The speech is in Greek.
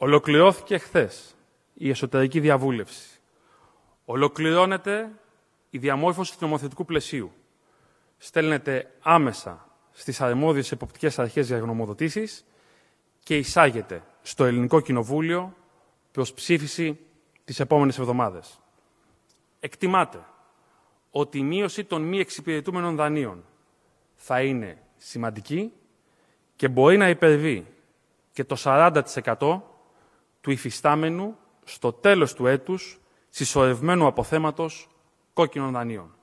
Ολοκληρώθηκε χθες η εσωτερική διαβούλευση. Ολοκληρώνεται η διαμόρφωση του νομοθετικού πλαισίου. Στέλνεται άμεσα στις αρμόδιες εποπτικές αρχές για γνωμοδοτήσεις και εισάγεται στο Ελληνικό Κοινοβούλιο προς ψήφιση τις επόμενες εβδομάδες. Εκτιμάται ότι η μείωση των μη εξυπηρετούμενων δανείων θα είναι σημαντική και μπορεί να υπερβεί και το 40% του υφιστάμενου στο τέλος του έτους συσσωρευμένου αποθέματος κόκκινων δανείων.